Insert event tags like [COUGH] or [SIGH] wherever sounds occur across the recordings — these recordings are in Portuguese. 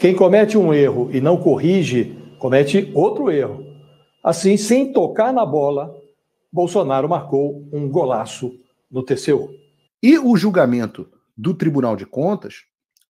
Quem comete um erro e não corrige, comete outro erro. Assim, sem tocar na bola, Bolsonaro marcou um golaço no TCU. E o julgamento do Tribunal de Contas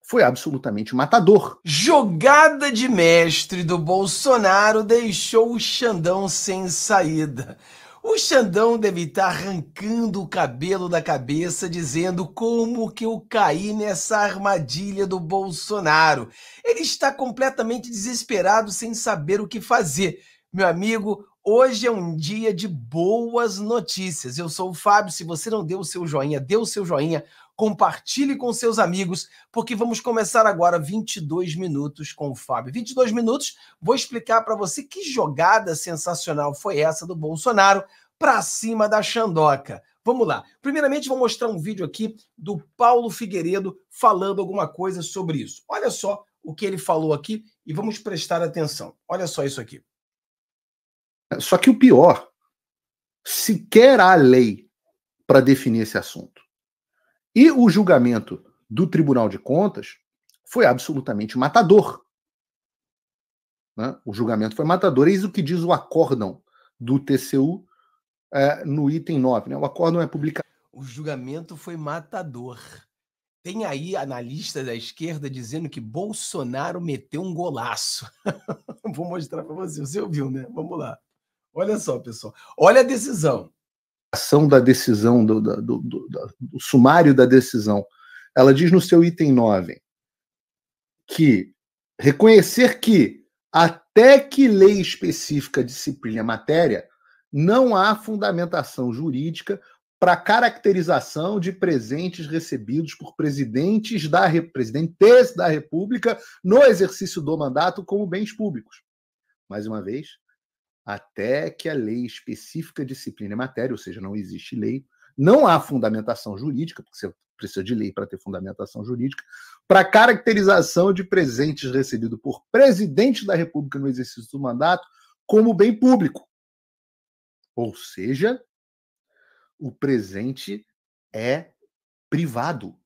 foi absolutamente matador. Jogada de mestre do Bolsonaro deixou o Xandão sem saída. O Xandão deve estar tá arrancando o cabelo da cabeça, dizendo como que eu caí nessa armadilha do Bolsonaro. Ele está completamente desesperado, sem saber o que fazer. Meu amigo, hoje é um dia de boas notícias. Eu sou o Fábio. Se você não deu o seu joinha, dê o seu joinha compartilhe com seus amigos, porque vamos começar agora 22 minutos com o Fábio. 22 minutos, vou explicar para você que jogada sensacional foi essa do Bolsonaro para cima da Xandoca. Vamos lá. Primeiramente, vou mostrar um vídeo aqui do Paulo Figueiredo falando alguma coisa sobre isso. Olha só o que ele falou aqui e vamos prestar atenção. Olha só isso aqui. Só que o pior, sequer há lei para definir esse assunto. E o julgamento do Tribunal de Contas foi absolutamente matador. Né? O julgamento foi matador. Eis o que diz o acórdão do TCU é, no item 9. Né? O acórdão é publicado. O julgamento foi matador. Tem aí analista da esquerda dizendo que Bolsonaro meteu um golaço. [LAUGHS] Vou mostrar para você. Você ouviu, né? Vamos lá. Olha só, pessoal. Olha a decisão ação da decisão, do, do, do, do, sumário da decisão. Ela diz no seu item 9 que reconhecer que, até que lei específica disciplina a matéria, não há fundamentação jurídica para caracterização de presentes recebidos por presidentes da, presidentes da República no exercício do mandato como bens públicos. Mais uma vez, até que a lei específica disciplina matéria, ou seja, não existe lei, não há fundamentação jurídica, porque você precisa de lei para ter fundamentação jurídica, para caracterização de presentes recebidos por presidente da República no exercício do mandato como bem público. Ou seja, o presente é privado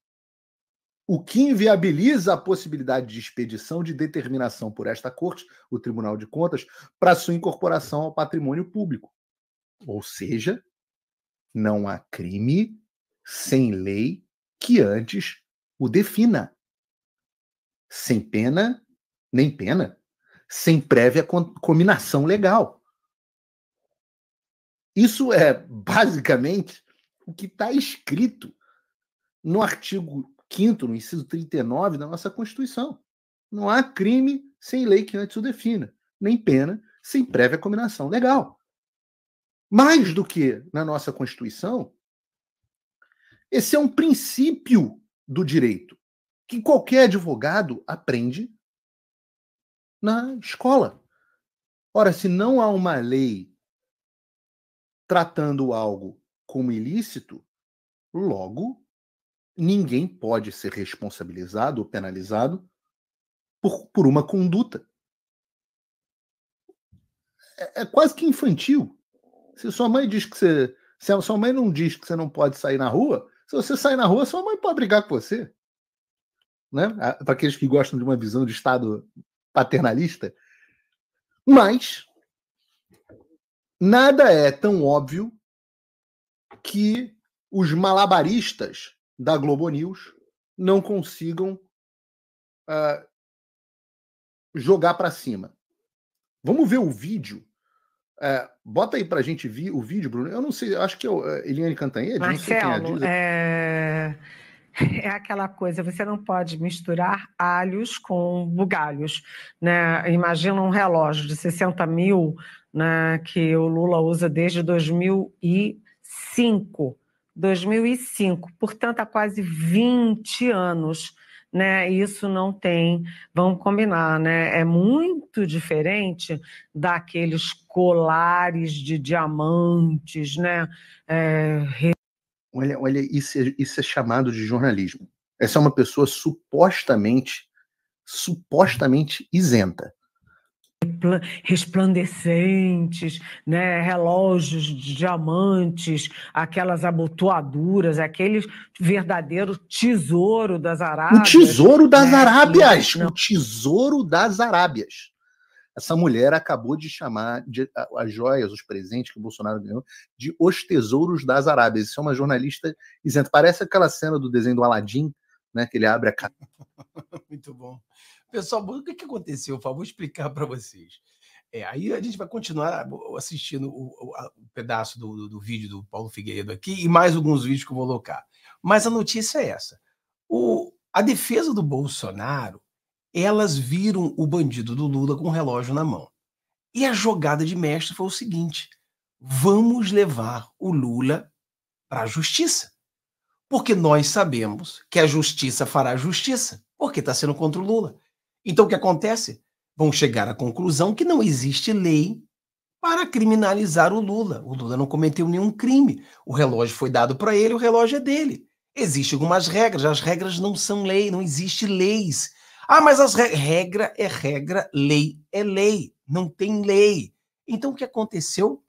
o que inviabiliza a possibilidade de expedição de determinação por esta Corte, o Tribunal de Contas, para sua incorporação ao patrimônio público. Ou seja, não há crime sem lei que antes o defina. Sem pena, nem pena. Sem prévia combinação legal. Isso é basicamente o que está escrito no artigo quinto, no inciso 39 da nossa Constituição. Não há crime sem lei que antes o defina, nem pena sem prévia combinação legal. Mais do que na nossa Constituição, esse é um princípio do direito que qualquer advogado aprende na escola. Ora, se não há uma lei tratando algo como ilícito, logo ninguém pode ser responsabilizado ou penalizado por, por uma conduta. É, é, quase que infantil. Se sua mãe diz que você. Se a sua mãe não diz que você não pode sair na rua, se você sair na rua, sua mãe pode brigar com você. Né? Para aqueles que gostam de uma visão de Estado paternalista. Mas nada é tão óbvio que os malabaristas da Globo News não consigam uh, jogar para cima. Vamos ver o vídeo. É, bota aí para gente ver o vídeo, Bruno. Eu não sei, acho que é o, é, Eliane Cantanhede. É, Marcelo, é, [LAUGHS] é aquela coisa, você não pode misturar alhos com bugalhos. Né? Imagina um relógio de 60 mil né, que o Lula usa desde 2005. 2005, portanto, há quase 20 anos. Né, isso não tem, vamos combinar, né? É muito diferente daqueles colares de diamantes, né? É... Olha, olha, isso é, isso é chamado de jornalismo. Essa é uma pessoa supostamente, supostamente isenta resplandecentes, né? relógios de diamantes, aquelas abotoaduras, aquele verdadeiro tesouro das Arábias. O tesouro das né? Arábias! Não. O tesouro das Arábias. Essa mulher acabou de chamar de, as joias, os presentes que o Bolsonaro ganhou, de os tesouros das Arábias. Isso é uma jornalista isenta. Parece aquela cena do desenho do Aladim, né? Que ele abre a. [LAUGHS] Muito bom. Pessoal, o que, que aconteceu, Vou explicar para vocês. É, aí a gente vai continuar assistindo o, o, a, o pedaço do, do, do, vídeo do Paulo Figueiredo aqui e mais alguns vídeos que eu vou colocar. Mas a notícia é essa. O, a defesa do Bolsonaro, elas viram o bandido do Lula com o relógio na mão. E a jogada de mestre foi o seguinte: vamos levar o Lula para a justiça. Porque nós sabemos que a justiça fará justiça, porque está sendo contra o Lula. Então o que acontece? Vão chegar à conclusão que não existe lei para criminalizar o Lula. O Lula não cometeu nenhum crime. O relógio foi dado para ele, o relógio é dele. Existem algumas regras, as regras não são lei, não existe leis. Ah, mas as re... regra é regra, lei é lei, não tem lei. Então o que aconteceu?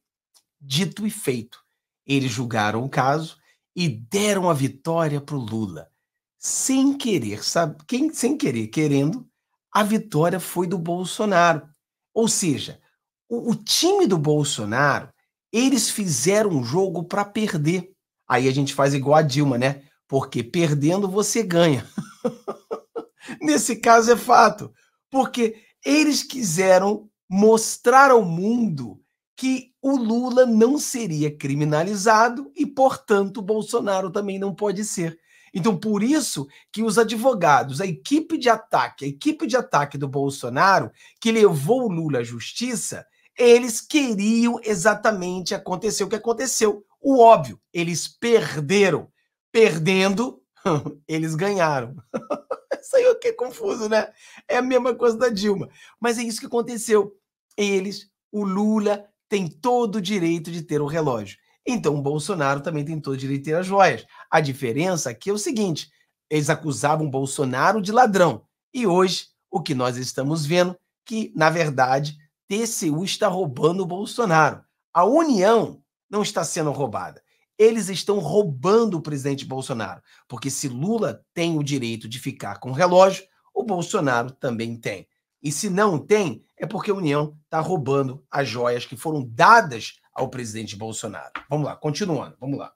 Dito e feito. Eles julgaram o caso e deram a vitória para o Lula. Sem querer, sabe? Quem, sem querer, querendo, a vitória foi do Bolsonaro. Ou seja, o, o time do Bolsonaro, eles fizeram um jogo para perder. Aí a gente faz igual a Dilma, né? Porque perdendo você ganha. [LAUGHS] Nesse caso é fato, porque eles quiseram mostrar ao mundo que o Lula não seria criminalizado e, portanto, o Bolsonaro também não pode ser. Então, por isso que os advogados, a equipe de ataque, a equipe de ataque do Bolsonaro, que levou o Lula à justiça, eles queriam exatamente acontecer o que aconteceu. O óbvio, eles perderam. Perdendo, [LAUGHS] eles ganharam. [LAUGHS] Isso aí é que é confuso, né? É a mesma coisa da Dilma. Mas é isso que aconteceu. Eles, o Lula, tem todo o direito de ter o relógio. Então, Bolsonaro também tentou direito de ter as joias. A diferença aqui é o seguinte: eles acusavam Bolsonaro de ladrão. E hoje, o que nós estamos vendo, que, na verdade, TCU está roubando o Bolsonaro. A União não está sendo roubada. Eles estão roubando o presidente Bolsonaro. Porque se Lula tem o direito de ficar com o relógio, o Bolsonaro também tem. E se não tem, é porque a União está roubando as joias que foram dadas ao presidente Bolsonaro. Vamos lá, continuando, vamos lá.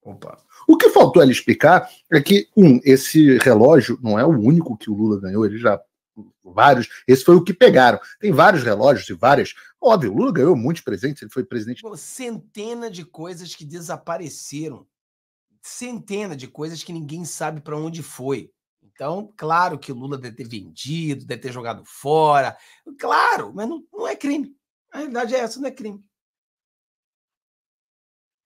Opa. O que faltou ele explicar é que, um, esse relógio não é o único que o Lula ganhou, ele já. Vários, esse foi o que pegaram. Tem vários relógios e várias. Óbvio, o Lula ganhou muitos presentes, ele foi presidente. Centena de coisas que desapareceram. Centena de coisas que ninguém sabe para onde foi. Então, claro que o Lula deve ter vendido, deve ter jogado fora. Claro, mas não, não é crime. A realidade é essa, não é crime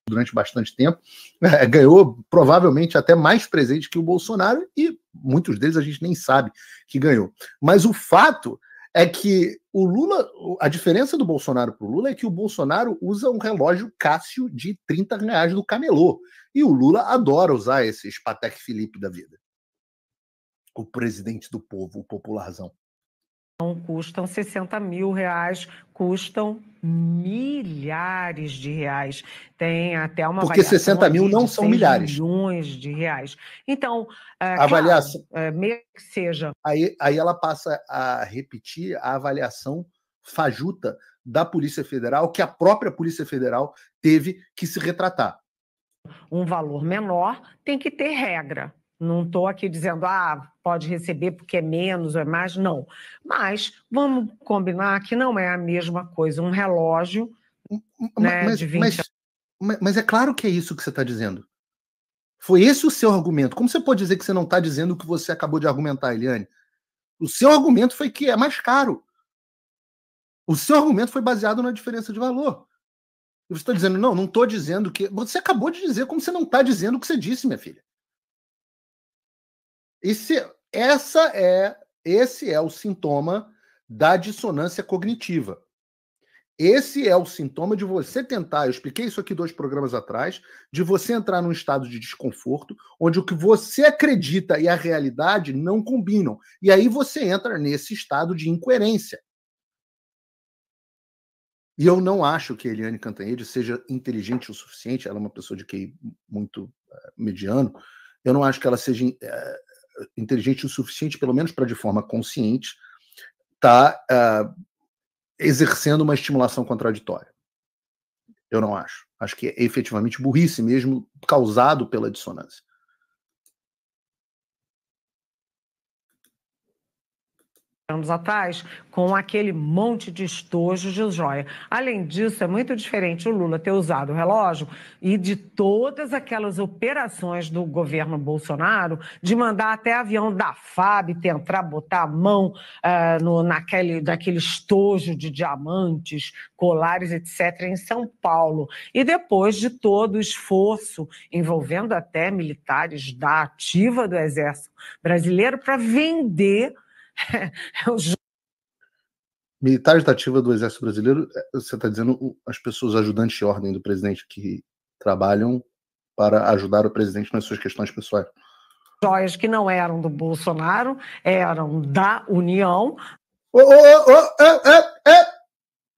durante bastante tempo, é, ganhou provavelmente até mais presentes que o Bolsonaro, e muitos deles a gente nem sabe que ganhou. Mas o fato é que o Lula, a diferença do Bolsonaro para o Lula é que o Bolsonaro usa um relógio Cássio de 30 reais do camelô. E o Lula adora usar esses Patek Felipe da vida o presidente do povo, o popularzão. Não custam 60 mil reais, custam milhares de reais. Tem até uma Porque 60 mil não são milhares. Milhões de reais. Então, é, avaliação. Claro, é, que seja. Aí, aí ela passa a repetir a avaliação fajuta da Polícia Federal, que a própria Polícia Federal teve que se retratar. Um valor menor tem que ter regra. Não estou aqui dizendo, ah, pode receber porque é menos ou é mais, não. Mas vamos combinar que não é a mesma coisa um relógio né, mas, de 20 mas, mas é claro que é isso que você está dizendo. Foi esse o seu argumento. Como você pode dizer que você não está dizendo o que você acabou de argumentar, Eliane? O seu argumento foi que é mais caro. O seu argumento foi baseado na diferença de valor. Você está dizendo, não, não estou dizendo que. Você acabou de dizer como você não está dizendo o que você disse, minha filha. Esse, essa é, esse é o sintoma da dissonância cognitiva. Esse é o sintoma de você tentar, eu expliquei isso aqui dois programas atrás, de você entrar num estado de desconforto, onde o que você acredita e a realidade não combinam. E aí você entra nesse estado de incoerência. E eu não acho que Eliane Cantanhede seja inteligente o suficiente, ela é uma pessoa de QI muito uh, mediano, eu não acho que ela seja uh, inteligente o suficiente, pelo menos para de forma consciente, estar tá, uh, exercendo uma estimulação contraditória. Eu não acho. Acho que é efetivamente burrice mesmo causado pela dissonância. anos atrás, com aquele monte de estojo de joia. Além disso, é muito diferente o Lula ter usado o relógio e de todas aquelas operações do governo Bolsonaro de mandar até avião da FAB tentar botar a mão uh, no, naquele, naquele estojo de diamantes, colares, etc., em São Paulo. E depois de todo o esforço envolvendo até militares da ativa do Exército brasileiro para vender [LAUGHS] Militares da ativa do Exército Brasileiro, eh, você está dizendo as pessoas ajudantes de ordem do presidente que trabalham para ajudar o presidente nas suas questões pessoais. Joias que não eram do Bolsonaro, eram da União. Oh, oh, oh,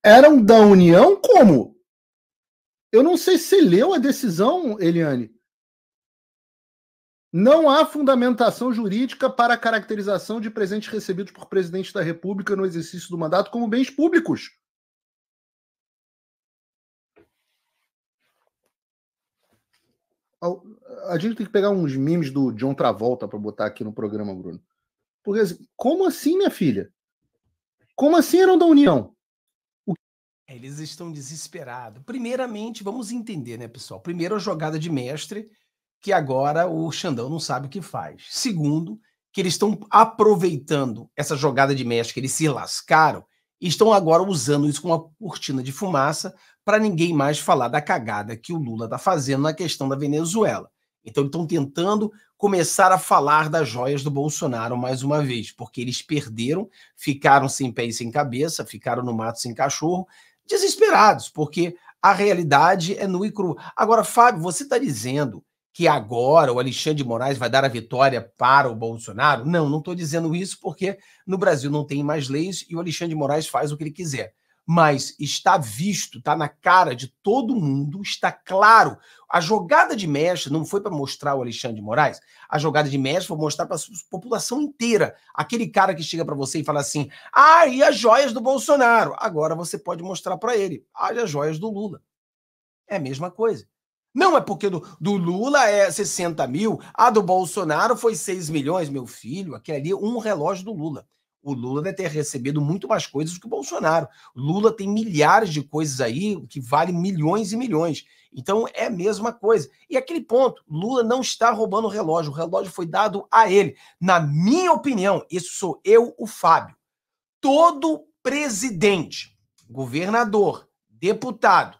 eram da União como? Eu não sei se você leu a decisão, Eliane. Não há fundamentação jurídica para a caracterização de presentes recebidos por presidente da República no exercício do mandato como bens públicos. A gente tem que pegar uns memes do John Travolta para botar aqui no programa, Bruno. Porque assim, como assim, minha filha? Como assim eram da União? O... Eles estão desesperados. Primeiramente, vamos entender, né, pessoal? Primeiro a jogada de mestre que agora o Xandão não sabe o que faz. Segundo, que eles estão aproveitando essa jogada de mestre, que eles se lascaram, e estão agora usando isso como uma cortina de fumaça para ninguém mais falar da cagada que o Lula está fazendo na questão da Venezuela. Então, estão tentando começar a falar das joias do Bolsonaro mais uma vez, porque eles perderam, ficaram sem pé e sem cabeça, ficaram no mato sem cachorro, desesperados, porque a realidade é nua e crua. Agora, Fábio, você está dizendo que agora o Alexandre de Moraes vai dar a vitória para o Bolsonaro? Não, não estou dizendo isso porque no Brasil não tem mais leis e o Alexandre de Moraes faz o que ele quiser. Mas está visto, está na cara de todo mundo, está claro. A jogada de mestre não foi para mostrar o Alexandre de Moraes, a jogada de mestre foi mostrar para a população inteira. Aquele cara que chega para você e fala assim: ah, e as joias do Bolsonaro? Agora você pode mostrar para ele: ah, e as joias do Lula. É a mesma coisa. Não é porque do, do, Lula é 60 mil, a do Bolsonaro foi 6 milhões, meu filho. Aquele ali é um relógio do Lula. O Lula deve ter recebido muito mais coisas do que o Bolsonaro. Lula tem milhares de coisas aí que valem milhões e milhões. Então é a mesma coisa. E aquele ponto, Lula não está roubando o relógio, o relógio foi dado a ele. Na minha opinião, isso sou eu, o Fábio. Todo presidente, governador, deputado,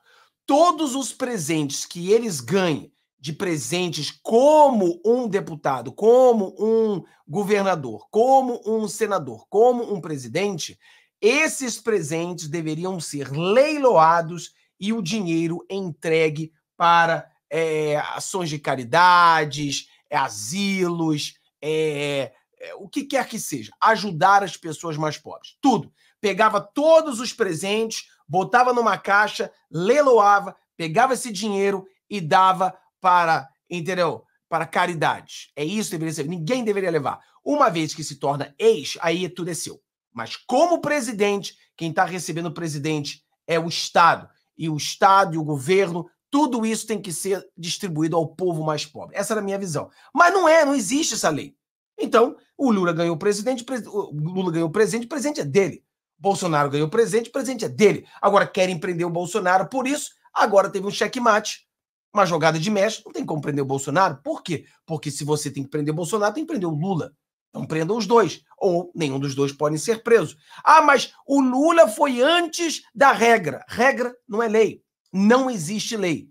todos os presentes que eles ganhem de presentes como um deputado, como um governador, como um senador, como um presidente, esses presentes deveriam ser leiloados e o dinheiro entregue para é, ações de caridades, eh, asilos, é, é, o que quer que seja, ajudar as pessoas mais pobres. Tudo. Pegava todos os presentes, botava numa caixa, leloava, pegava esse dinheiro e dava para, entendeu? Para caridade. É isso que deveria ser. Ninguém deveria levar. Uma vez que se torna ex, aí tudo é seu. Mas como presidente, quem está recebendo o presidente é o Estado. E o Estado e o governo, tudo isso tem que ser distribuído ao povo mais pobre. Essa era a minha visão. Mas não é, não existe essa lei. Então, o Lula ganhou o presidente, o Lula ganhou o presidente o é dele. Bolsonaro ganhou o presidente o presidente é dele. Agora querem prender o Bolsonaro, por isso, agora teve um checkmate, uma jogada de mestre, não tem como prender o Bolsonaro. Por quê? Porque se você tem que prender o Bolsonaro, tem que prender o Lula. Então prendam os dois, ou nenhum dos dois pode ser preso. Ah, mas o Lula foi antes da regra. Regra não é lei. Não existe lei.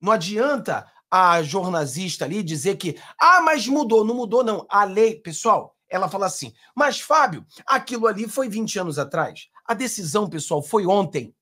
Não adianta, a jornalista ali dizer que, ah, mas mudou. Não mudou, não. A lei, pessoal, ela fala assim, mas Fábio, aquilo ali foi 20 anos atrás. A decisão, pessoal, foi ontem.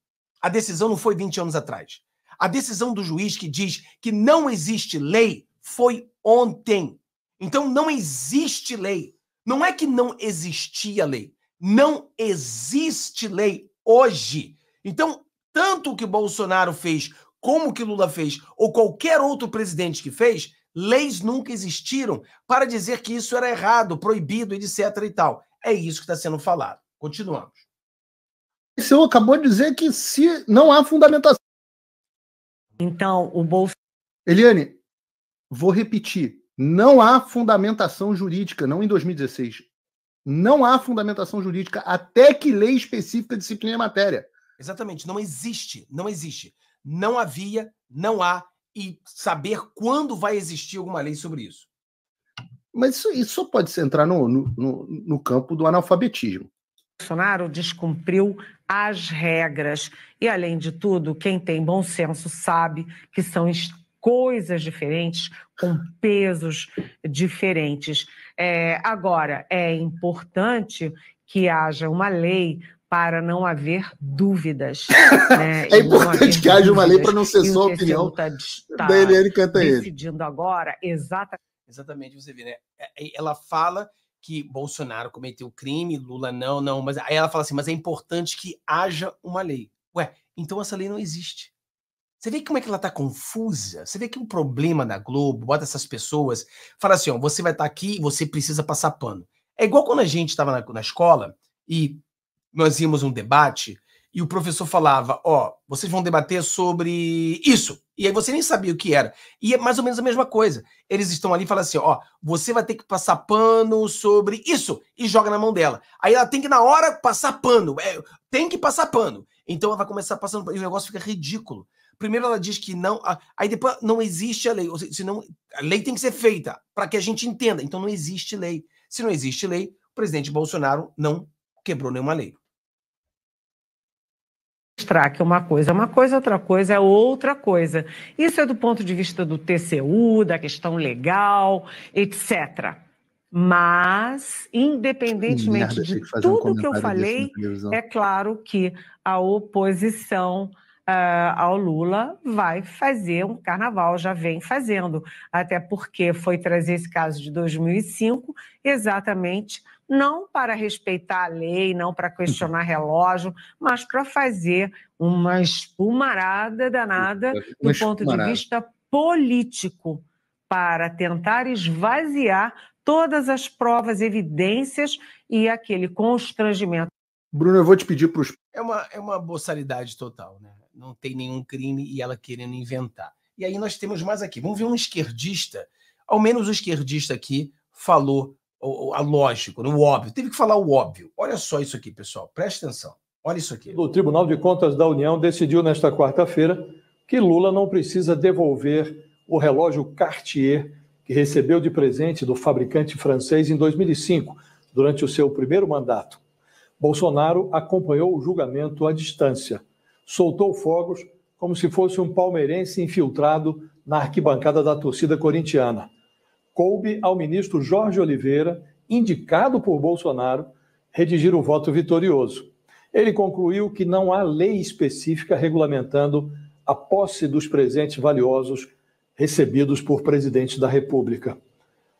A decisão não foi 20 anos atrás. A decisão do juiz que diz que não existe lei foi ontem. Então não existe lei. Não é que não existia lei. Não existe lei hoje. Então, tanto o que Bolsonaro fez como que Lula fez ou qualquer outro presidente que fez, leis nunca existiram para dizer que isso era errado, proibido, etc. e tal. É isso que está sendo falado. Continuamos. O senhor acabou de dizer que se não há fundamentação. Então, o Bolsonaro. Eliane, vou repetir. Não há fundamentação jurídica, não em 2016. Não há fundamentação jurídica até que lei específica discipline a matéria. Exatamente, não existe, não existe não havia, não há, e saber quando vai existir alguma lei sobre isso. Mas isso, isso só pode entrar no, no, no campo do analfabetismo. Bolsonaro descumpriu as regras. E, além de tudo, quem tem bom senso sabe que são coisas diferentes, com pesos diferentes. É, agora, é importante que haja uma lei para não haver dúvidas. [LAUGHS] Né? é importante que haja uma lei para não ser só a opinião está, está da tá Eliane Cantanhede. Decidindo agora, exatamente. Exatamente, você vê, né? É, é, ela fala que Bolsonaro cometeu crime, Lula não, não, mas aí ela fala assim, mas é importante que haja uma lei. Ué, então essa lei não existe. Você vê como é que ela está confusa? Você vê que o um problema da Globo, bota essas pessoas, fala assim, ó, você vai estar tá aqui, você precisa passar pano. É igual quando a gente estava na, na escola e nós íamos um debate e o professor falava: Ó, oh, vocês vão debater sobre isso. E aí você nem sabia o que era. E é mais ou menos a mesma coisa. Eles estão ali e falam assim: Ó, oh, você vai ter que passar pano sobre isso. E joga na mão dela. Aí ela tem que, na hora, passar pano. É, tem que passar pano. Então ela vai começar passando pano. E o negócio fica ridículo. Primeiro ela diz que não. Aí depois não existe a lei. Ou seja, senão, a lei tem que ser feita para que a gente entenda. Então não existe lei. Se não existe lei, o presidente Bolsonaro não quebrou nenhuma lei mostrar que uma coisa é uma coisa, outra coisa é outra coisa. Isso é do ponto de vista do TCU, da questão legal, etc. Mas, independentemente de tudo um que eu falei, é claro que a oposição uh, ao Lula vai fazer um carnaval, já vem fazendo, até porque foi trazer esse caso de 2005 exatamente não para respeitar a lei, não para questionar uhum. relógio, mas para fazer uma espumarada danada uma do ponto espumarada. de vista político, para tentar esvaziar todas as provas, evidências e aquele constrangimento. Bruno, eu vou te pedir para os. É uma, é uma boçalidade total, né? Não tem nenhum crime e ela querendo inventar. E aí nós temos mais aqui. Vamos ver um esquerdista. Ao menos o esquerdista aqui falou o, a lógico, no óbvio. Teve que falar o óbvio. Olha só isso aqui, pessoal. Preste atenção. Olha isso aqui. O Tribunal de Contas da União decidiu nesta quarta-feira que Lula não precisa devolver o relógio Cartier que recebeu de presente do fabricante francês em 2005, durante o seu primeiro mandato. Bolsonaro acompanhou o julgamento à distância. Soltou fogos como se fosse um palmeirense infiltrado na arquibancada da torcida corintiana coube ao ministro Jorge Oliveira, indicado por Bolsonaro, redigir o voto vitorioso. Ele concluiu que não há lei específica regulamentando a posse dos presentes valiosos recebidos por presidente da República,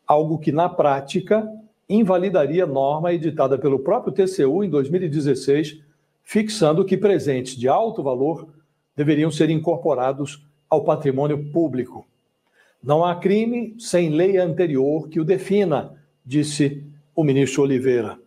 algo que, na prática, invalidaria norma editada pelo próprio TCU em 2016, fixando que presentes de alto valor deveriam ser incorporados ao patrimônio público. Não há crime sem lei anterior que o defina, disse o ministro Oliveira.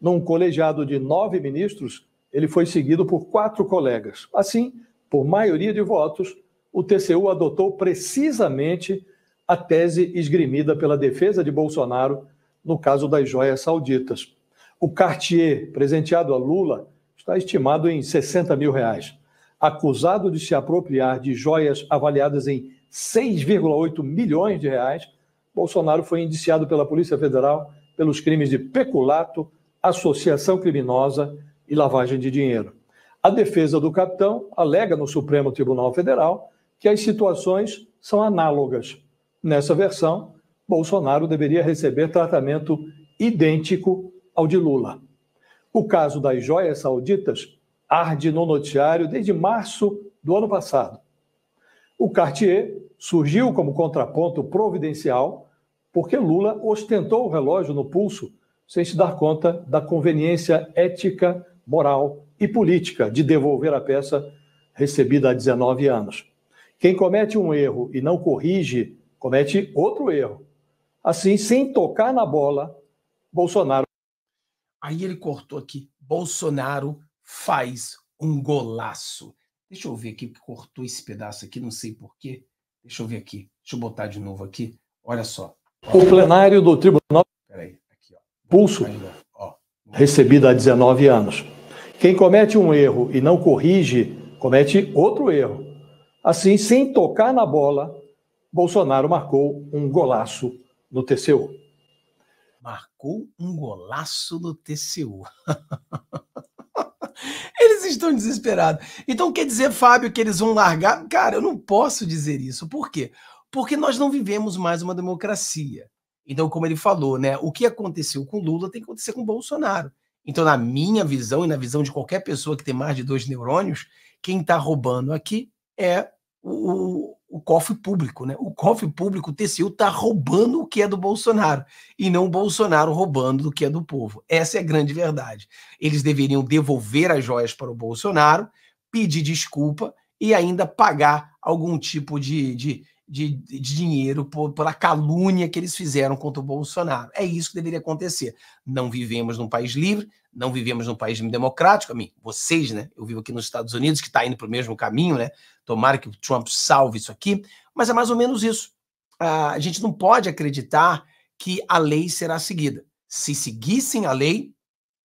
Num colegiado de nove ministros, ele foi seguido por quatro colegas. Assim, por maioria de votos, o TCU adotou precisamente a tese esgrimida pela defesa de Bolsonaro no caso das joias sauditas. O Cartier, presenteado a Lula, está estimado em 60 mil reais. Acusado de se apropriar de joias avaliadas em 6,8 milhões de reais, Bolsonaro foi indiciado pela Polícia Federal pelos crimes de peculato, associação criminosa e lavagem de dinheiro. A defesa do capitão alega no Supremo Tribunal Federal que as situações são análogas. Nessa versão, Bolsonaro deveria receber tratamento idêntico ao de Lula. O caso das joias sauditas arde no noticiário desde março do ano passado. O Cartier surgiu como contraponto providencial porque Lula ostentou o relógio no pulso sem se dar conta da conveniência ética, moral e política de devolver a peça recebida há 19 anos. Quem comete um erro e não corrige, comete outro erro. Assim, sem tocar na bola, Bolsonaro. Aí ele cortou aqui. Bolsonaro faz um golaço. Deixa eu ver aqui, que cortou esse pedaço aqui, não sei porquê. Deixa eu ver aqui. Deixa eu botar de novo aqui. Olha só. Olha. O plenário do Tribunal. Peraí, aqui, ó. Pulso. Ó. Recebido há 19 anos. Quem comete um erro e não corrige, comete outro erro. Assim, sem tocar na bola, Bolsonaro marcou um golaço no TCU. Marcou um golaço no TCU. [LAUGHS] Eles estão desesperados. Então quer dizer, Fábio, que eles vão largar? Cara, eu não posso dizer isso. Por quê? Porque nós não vivemos mais uma democracia. Então, como ele falou, né, o que aconteceu com Lula tem que acontecer com Bolsonaro. Então, na minha visão e na visão de qualquer pessoa que tem mais de dois neurônios, quem está roubando aqui é o, o cofre público, né? O cofre público, o TCU, está roubando o que é do Bolsonaro e não o Bolsonaro roubando do que é do povo. Essa é a grande verdade. Eles deveriam devolver as joias para o Bolsonaro, pedir desculpa e ainda pagar algum tipo de, de, de, de dinheiro por, pela calúnia que eles fizeram contra o Bolsonaro. É isso que deveria acontecer. Não vivemos num país livre, não vivemos num país democrático. A mim, vocês, né? Eu vivo aqui nos Estados Unidos, que está indo para o mesmo caminho, né? Tomara que o Trump salve isso aqui, mas é mais ou menos isso. A gente não pode acreditar que a lei será seguida. Se seguissem a lei,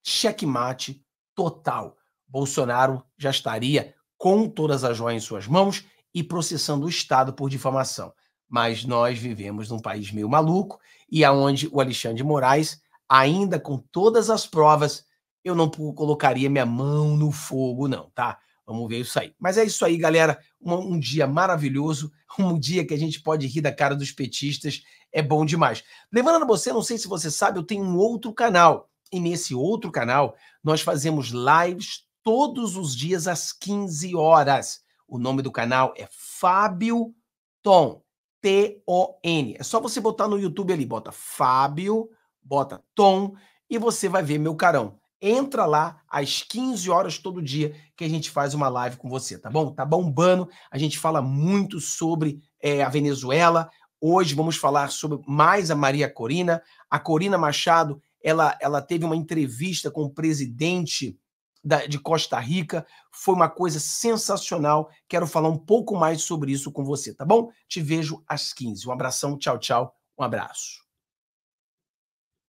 checkmate total. Bolsonaro já estaria com todas as joias em suas mãos e processando o Estado por difamação. Mas nós vivemos num país meio maluco e aonde o Alexandre de Moraes, ainda com todas as provas, eu não colocaria minha mão no fogo, não, tá? Vamos ver isso aí. Mas é isso aí, galera. Um, um, dia maravilhoso, [LAUGHS] um dia que a gente pode rir da cara dos petistas. É bom demais. Lembrando a você, não sei se você sabe, eu tenho um outro canal. E nesse outro canal, nós fazemos lives todos os dias às 15 horas. O nome do canal é Fábio Tom, T-O-N. É só você botar no YouTube ali, bota Fábio, bota Tom e você vai ver meu carão. Entra lá às 15 horas todo dia que a gente faz uma live com você, tá bom? Tá bombando. A gente fala muito sobre é, a Venezuela. Hoje vamos falar sobre mais a Maria Corina. A Corina Machado, ela, ela teve uma entrevista com o presidente da, de Costa Rica. Foi uma coisa sensacional. Quero falar um pouco mais sobre isso com você, tá bom? Te vejo às 15. Um abração, tchau, tchau. Um abraço.